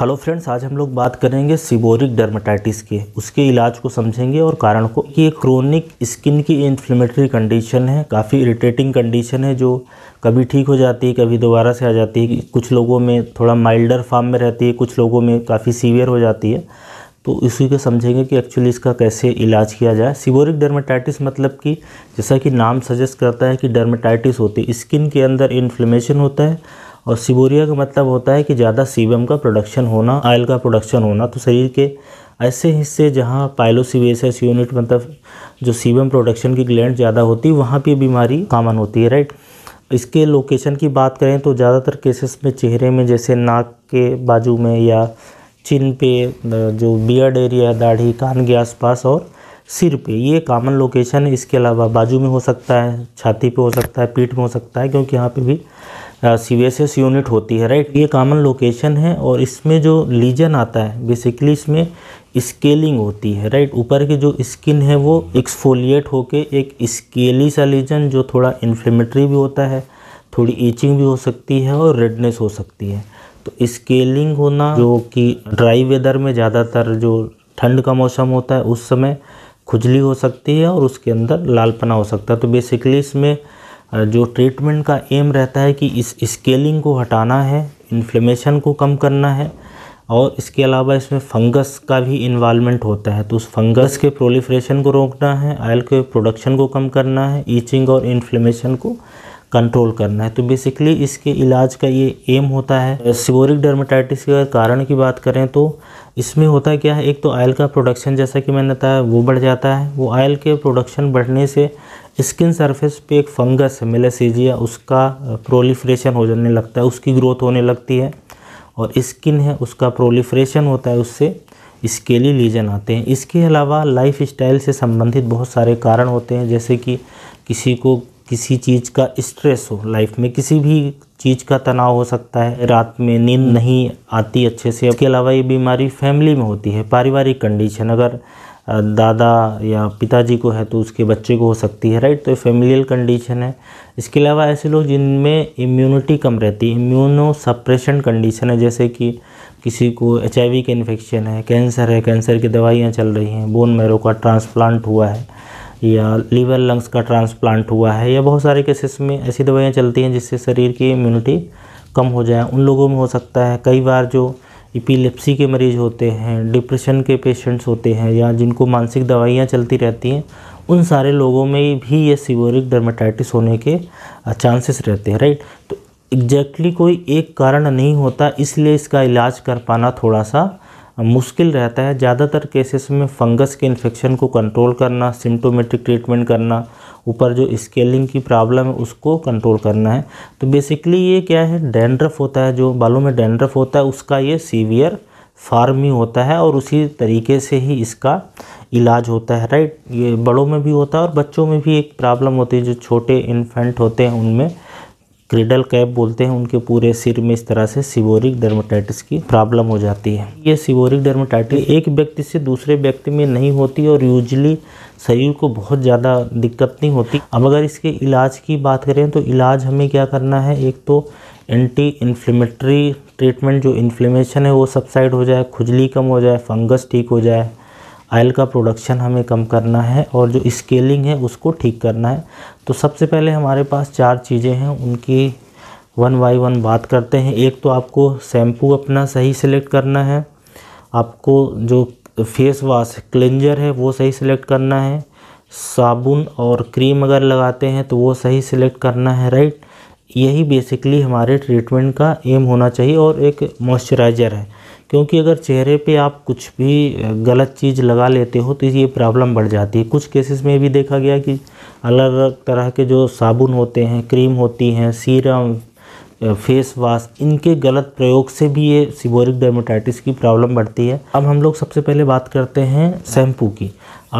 hello friends आज हम लोग बात करेंगे सिबोरिक डर्माटाइटिस के उसके इलाज को समझेंगे और कारण को कि ये क्रोनिक स्किन की इन्फ्लेमेटरी कंडीशन है काफ़ी इरिटेटिंग कंडीशन है जो कभी ठीक हो जाती है कभी दोबारा से आ जाती है कुछ लोगों में थोड़ा माइल्डर फार्म में रहती है कुछ लोगों में काफ़ी सीवियर हो जाती है तो इसी को समझेंगे कि एक्चुअली इसका कैसे इलाज किया जाए सिबोरिक डर्माटाइटिस मतलब कि जैसा कि नाम सजेस्ट करता है कि डर्माटाइटिस होती है स्किन के अंदर इन्फ्लेमेशन होता है और सिबोरिया का मतलब होता है कि ज़्यादा सीबम का प्रोडक्शन होना आयल का प्रोडक्शन होना तो शरीर के ऐसे हिस्से जहाँ पायलोसिवेस यूनिट मतलब जो सीबम प्रोडक्शन की ग्लैंड ज़्यादा होती है वहाँ पर बीमारी कॉमन होती है राइट इसके लोकेशन की बात करें तो ज़्यादातर केसेस में चेहरे में जैसे नाक के बाजू में या चिन पे जो बियर्ड एरिया दाढ़ी कान के आसपास और सिर पे ये कॉमन लोकेशन इसके अलावा बाजू में हो सकता है छाती पे हो सकता है पीठ में हो सकता है क्योंकि यहाँ पे भी सी एस एस यूनिट होती है राइट ये कॉमन लोकेशन है और इसमें जो लीजन आता है बेसिकली इसमें स्केलिंग होती है राइट ऊपर की जो स्किन है वो एक्सफोलिएट होके एक स्केली सा लीजन जो थोड़ा इन्फ्लेमेटरी भी होता है थोड़ी ईचिंग भी हो सकती है और रेडनेस हो सकती है तो स्केलिंग होना जो कि ड्राई वेदर में ज़्यादातर जो ठंड का मौसम होता है उस समय खुजली हो सकती है और उसके अंदर लालपना हो सकता है तो बेसिकली इसमें जो ट्रीटमेंट का एम रहता है कि इस स्केलिंग को हटाना है इन्फ्लेमेशन को कम करना है और इसके अलावा इसमें फंगस का भी इन्वालमेंट होता है तो उस फंगस के प्रोलिफ्रेशन को रोकना है आयल के प्रोडक्शन को कम करना है ईचिंग और इन्फ्लेमेशन को कंट्रोल करना है तो बेसिकली इसके इलाज का ये एम होता है सिवोरिक डर्माटाइटिस के कारण की बात करें तो इसमें होता क्या है एक तो आयल का प्रोडक्शन जैसा कि मैंने बताया वो बढ़ जाता है वो आयल के प्रोडक्शन बढ़ने से स्किन सरफेस पे एक फंगस है मेलेसीजिया उसका प्रोलिफ्रेशन हो जाने लगता है उसकी ग्रोथ होने लगती है और स्किन है उसका प्रोलिफ्रेशन होता है उससे स्केली लीजन आते हैं इसके अलावा लाइफ स्टाइल से संबंधित बहुत सारे कारण होते हैं जैसे कि किसी को किसी चीज़ का स्ट्रेस हो लाइफ में किसी भी चीज़ का तनाव हो सकता है रात में नींद नहीं आती अच्छे से इसके अलावा ये बीमारी फैमिली में होती है पारिवारिक कंडीशन अगर दादा या पिताजी को है तो उसके बच्चे को हो सकती है राइट तो ये फेमिलियल कंडीशन है इसके अलावा ऐसे लोग जिनमें इम्यूनिटी कम रहती है इम्यूनो सप्रेशन कंडीशन है जैसे कि किसी को एच आई वी का इन्फेक्शन है कैंसर है कैंसर की दवाइयाँ चल रही हैं बोन मैरो का ट्रांसप्लांट हुआ है या लीवर लंग्स का ट्रांसप्लांट हुआ है या बहुत सारे केसेस में ऐसी दवाइयाँ चलती हैं जिससे शरीर की इम्यूनिटी कम हो जाए उन लोगों में हो सकता है कई बार जो एपिलेप्सी के मरीज़ होते हैं डिप्रेशन के पेशेंट्स होते हैं या जिनको मानसिक दवाइयाँ चलती रहती हैं उन सारे लोगों में भी ये सीवोरिक डर्माटाइटिस होने के चांसेस रहते हैं राइट तो एग्जैक्टली exactly कोई एक कारण नहीं होता इसलिए इसका इलाज कर पाना थोड़ा सा मुश्किल रहता है ज़्यादातर केसेस में फंगस के इन्फेक्शन को कंट्रोल करना सिम्टोमेटिक ट्रीटमेंट करना ऊपर जो स्केलिंग की प्रॉब्लम है उसको कंट्रोल करना है तो बेसिकली ये क्या है डेंड्रफ होता है जो बालों में डेंड्रफ होता है उसका ये सीवियर फार्म ही होता है और उसी तरीके से ही इसका इलाज होता है राइट ये बड़ों में भी होता है और बच्चों में भी एक प्रॉब्लम होती है जो छोटे इन्फेंट होते हैं उनमें क्रिडल कैप बोलते हैं उनके पूरे सिर में इस तरह से सिवोरिक डर्माटाइटिस की प्रॉब्लम हो जाती है ये सिवोरिक डर्माटाइटिस एक व्यक्ति से दूसरे व्यक्ति में नहीं होती और यूजली शरीर को बहुत ज़्यादा दिक्कत नहीं होती अब अगर इसके इलाज की बात करें तो इलाज हमें क्या करना है एक तो एंटी इन्फ्लेमेटरी ट्रीटमेंट जो इन्फ्लेमेशन है वो सबसाइड हो जाए खुजली कम हो जाए फंगस ठीक हो जाए आयल का प्रोडक्शन हमें कम करना है और जो स्केलिंग है उसको ठीक करना है तो सबसे पहले हमारे पास चार चीज़ें हैं उनकी वन बाई वन बात करते हैं एक तो आपको शैम्पू अपना सही सिलेक्ट करना है आपको जो फेस वाश क्लेंजर है वो सही सिलेक्ट करना है साबुन और क्रीम अगर लगाते हैं तो वो सही सिलेक्ट करना है राइट यही बेसिकली हमारे ट्रीटमेंट का एम होना चाहिए और एक मॉइस्चराइज़र है क्योंकि अगर चेहरे पे आप कुछ भी गलत चीज़ लगा लेते हो तो ये प्रॉब्लम बढ़ जाती है कुछ केसेस में भी देखा गया कि अलग अलग तरह के जो साबुन होते हैं क्रीम होती हैं सीरम फेस वाश इनके गलत प्रयोग से भी ये सिबोरिक डर्मेटाइटिस की प्रॉब्लम बढ़ती है अब हम लोग सबसे पहले बात करते हैं शैम्पू की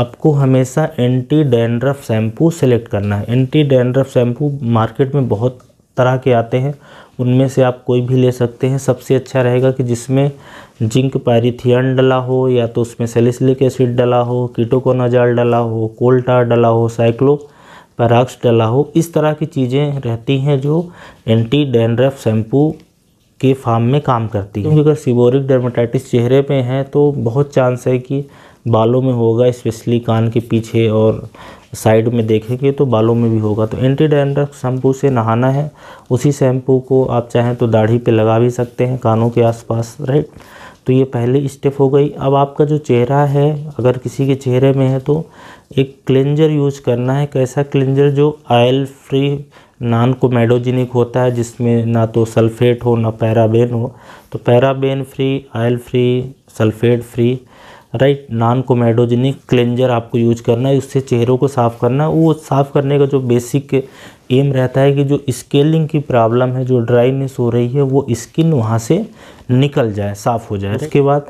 आपको हमेशा एंटी डैंड्रफ शैम्पू सेलेक्ट करना है एंटी डैंड्रफ शैम्पू मार्केट में बहुत तरह के आते हैं उनमें से आप कोई भी ले सकते हैं सबसे अच्छा रहेगा कि जिसमें जिंक पैरिथियन डला हो या तो उसमें सेलिसलिक एसिड डला हो कीटोकोनाजाल डला हो कोल्टार डला हो साइक्लो पैराक्स डला हो इस तरह की चीज़ें रहती हैं जो एंटी डेंड्रफ शैम्पू के फार्म में काम करती हैं क्योंकि अगर सिबोरिक डर्माटाइटिस चेहरे पर हैं तो बहुत चांस है कि बालों में होगा स्पेशली कान के पीछे और साइड में देखेंगे तो बालों में भी होगा तो एंटी डैंड्रफ शैम्पू से नहाना है उसी शैम्पू को आप चाहें तो दाढ़ी पे लगा भी सकते हैं कानों के आसपास राइट तो ये पहली स्टेप हो गई अब आपका जो चेहरा है अगर किसी के चेहरे में है तो एक क्लेंजर यूज करना है कैसा क्लेंजर जो ऑयल फ्री नान कोमेडोजिनिक होता है जिसमें ना तो सल्फेट हो ना पैराबेन हो तो paraben free oil free sulphate free right non comedogenic cleanser आपको यूज करना है उससे चेहरों को साफ करना है वो साफ करने का जो बेसिक एम रहता है कि जो स्केलिंग की प्रॉब्लम है जो ड्राइनेस हो रही है वो स्किन वहाँ से निकल जाए साफ़ हो जाए उसके बाद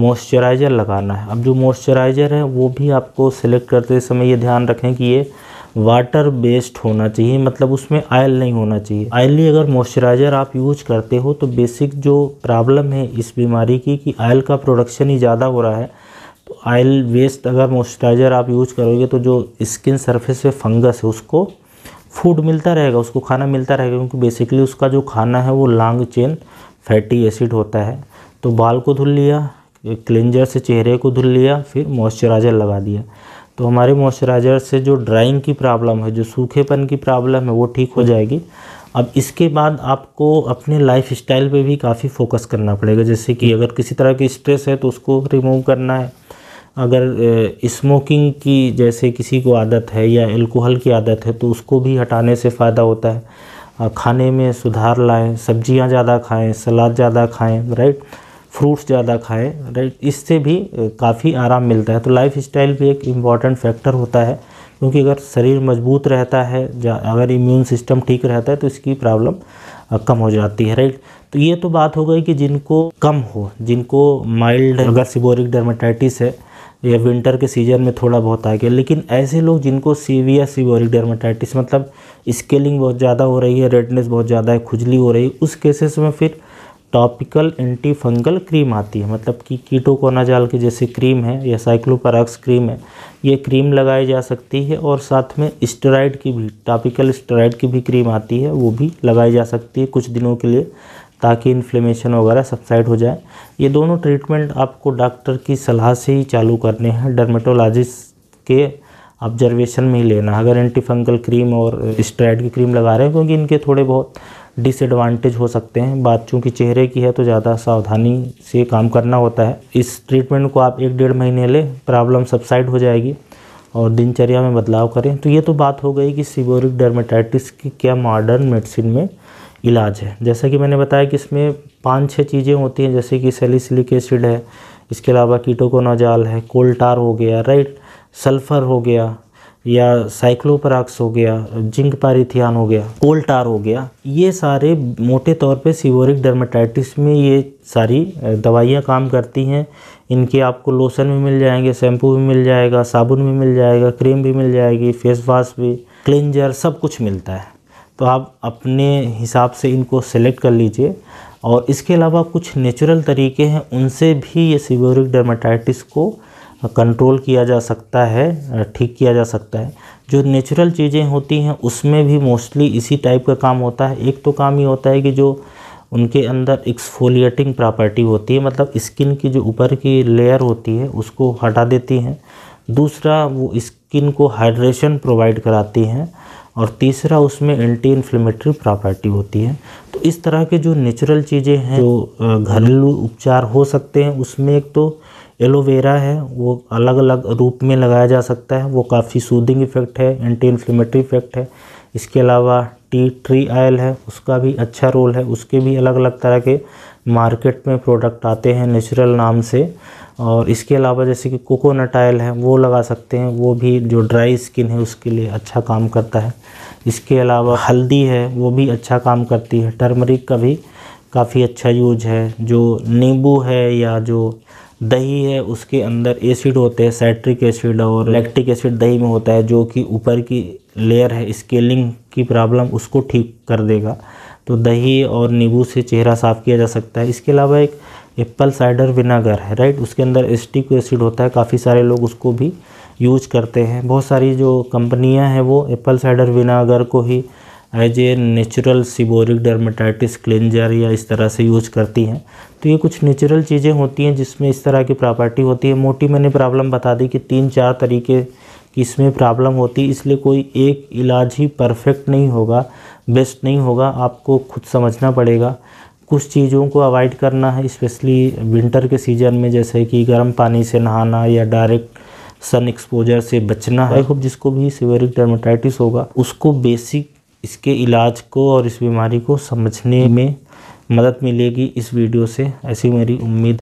मॉइस्चराइज़र लगाना है अब जो मॉइस्चराइज़र है वो भी आपको सेलेक्ट करते समय ये ध्यान रखें कि ये वाटर बेस्ड होना चाहिए मतलब उसमें आयल नहीं होना चाहिए आयली अगर मॉइस्चराइज़र आप यूज करते हो तो बेसिक जो प्रॉब्लम है इस बीमारी की कि आयल का प्रोडक्शन ही ज़्यादा हो रहा है ऑयल वेस्ट अगर मॉइस्चराइज़र आप यूज करोगे तो जो स्किन सरफेस पे फंगस है उसको फूड मिलता रहेगा उसको खाना मिलता रहेगा क्योंकि बेसिकली उसका जो खाना है वो लॉन्ग चेन फैटी एसिड होता है तो बाल को धुल लिया क्लिंजर से चेहरे को धुल लिया फिर मॉइस्चराइज़र लगा दिया तो हमारे मॉइस्चराइज़र से जो ड्राइंग की प्रॉब्लम है जो सूखेपन की प्रॉब्लम है वो ठीक हो जाएगी अब इसके बाद आपको अपने लाइफ स्टाइल पर भी काफ़ी फोकस करना पड़ेगा जैसे कि अगर किसी तरह की स्ट्रेस है तो उसको रिमूव करना है अगर स्मोकिंग की जैसे किसी को आदत है या एल्कोहल की आदत है तो उसको भी हटाने से फ़ायदा होता है खाने में सुधार लाएं सब्जियां ज़्यादा खाएं सलाद ज़्यादा खाएं राइट फ्रूट्स ज़्यादा खाएं राइट इससे भी काफ़ी आराम मिलता है तो लाइफ स्टाइल भी एक इम्पॉर्टेंट फैक्टर होता है क्योंकि अगर शरीर मजबूत रहता है अगर इम्यून सिस्टम ठीक रहता है तो इसकी प्रॉब्लम कम हो जाती है राइट तो ये तो बात हो गई कि जिनको कम हो जिनको माइल्ड अगर सिबोरिक डर्माटाइटिस है या विंटर के सीज़न में थोड़ा बहुत आ गया लेकिन ऐसे लोग जिनको सीवियर सीवोरिक डर्माटाइटिस मतलब स्केलिंग बहुत ज़्यादा हो रही है रेडनेस बहुत ज़्यादा है खुजली हो रही है उस केसेस में फिर टॉपिकल एंटी फंगल क्रीम आती है मतलब कि कीटोकोनाजाल की जैसे क्रीम है या साइक्लोपराक्स क्रीम है ये क्रीम लगाई जा सकती है और साथ में स्टेराइड की भी टॉपिकल स्टेराइड की भी क्रीम आती है वो भी लगाई जा सकती है कुछ दिनों के लिए ताकि इन्फ्लेमेशन वगैरह सबसाइड हो जाए ये दोनों ट्रीटमेंट आपको डॉक्टर की सलाह से ही चालू करने हैं डर्मेटोलॉजिस्ट के ऑब्जर्वेशन में ही लेना अगर एंटीफंगल क्रीम और स्ट्राइड की क्रीम लगा रहे हैं क्योंकि इनके थोड़े बहुत डिसएडवांटेज हो सकते हैं बात चूँकि चेहरे की है तो ज़्यादा सावधानी से काम करना होता है इस ट्रीटमेंट को आप एक डेढ़ महीने लें प्रॉब्लम सबसाइड हो जाएगी और दिनचर्या में बदलाव करें तो ये तो बात हो गई कि सिबोरिक डर्मेटाइटिस की क्या मॉडर्न मेडिसिन में इलाज है जैसा कि मैंने बताया कि इसमें पाँच छः चीज़ें होती हैं जैसे कि सेलिसिलिक एसिड है इसके अलावा कीटोकोनाजाल है कोल्टार हो गया राइट सल्फ़र हो गया या साइक्लोपराक्स हो गया जिंक पारिथियान हो गया कोल्टार हो गया ये सारे मोटे तौर पे सीवोरिक डर्माटाइटिस में ये सारी दवाइयाँ काम करती हैं इनके आपको लोशन भी मिल जाएंगे शैम्पू भी मिल जाएगा साबुन भी मिल जाएगा क्रीम भी मिल जाएगी फेस वाश भी क्लिनजर सब कुछ मिलता है तो आप अपने हिसाब से इनको सेलेक्ट कर लीजिए और इसके अलावा कुछ नेचुरल तरीके हैं उनसे भी ये सीवोरिक डर्माटाइटिस को कंट्रोल किया जा सकता है ठीक किया जा सकता है जो नेचुरल चीज़ें होती हैं उसमें भी मोस्टली इसी टाइप का काम होता है एक तो काम ये होता है कि जो उनके अंदर एक्सफोलिएटिंग प्रॉपर्टी होती है मतलब स्किन की जो ऊपर की लेयर होती है उसको हटा देती हैं दूसरा वो स्किन को हाइड्रेशन प्रोवाइड कराती हैं और तीसरा उसमें एंटी इन्फ्लेमेटरी प्रॉपर्टी होती है तो इस तरह के जो नेचुरल चीज़ें हैं जो घरेलू उपचार हो सकते हैं उसमें एक तो एलोवेरा है वो अलग अलग रूप में लगाया जा सकता है वो काफ़ी सूदिंग इफ़ेक्ट है एंटी इन्फ्लेमेटरी इफ़ेक्ट है इसके अलावा टी ट्री आयल है उसका भी अच्छा रोल है उसके भी अलग अलग तरह के मार्केट में प्रोडक्ट आते हैं नेचुरल नाम से और इसके अलावा जैसे कि कोकोनट आयल है वो लगा सकते हैं वो भी जो ड्राई स्किन है उसके लिए अच्छा काम करता है इसके अलावा हल्दी है वो भी अच्छा काम करती है टर्मरिक का भी काफ़ी अच्छा यूज है जो नींबू है या जो दही है उसके अंदर एसिड होते हैं सैट्रिक एसिड और लैक्टिक एसिड दही में होता है जो कि ऊपर की लेयर है स्केलिंग की प्रॉब्लम उसको ठीक कर देगा तो दही और नींबू से चेहरा साफ़ किया जा सकता है इसके अलावा एक एप्पल साइडर विनागर है राइट उसके अंदर एस्टिक एसिड होता है काफ़ी सारे लोग उसको भी यूज करते हैं बहुत सारी जो कंपनियां हैं वो एप्पल साइडर विनागर को ही as a natural seborrhoeic dermatitis cleanser या इस तरह से यूज करती हैं तो ये कुछ नेचुरल चीज़ें होती हैं जिसमें इस तरह की प्रॉपर्टी होती है मोटी मैंने प्रॉब्लम बता दी कि तीन चार तरीके कि इसमें प्रॉब्लम होती इसलिए कोई एक इलाज ही परफेक्ट नहीं होगा बेस्ट नहीं होगा आपको खुद समझना पड़ेगा कुछ चीज़ों को अवॉइड करना है स्पेशली विंटर के सीज़न में जैसे कि गर्म पानी से नहाना या डायरेक्ट सन एक्सपोजर से बचना है खूब होप जिसको भी सिवेरिक डर्माटाइटिस होगा उसको बेसिक इसके इलाज को और इस बीमारी को समझने में मदद मिलेगी इस वीडियो से ऐसी मेरी उम्मीद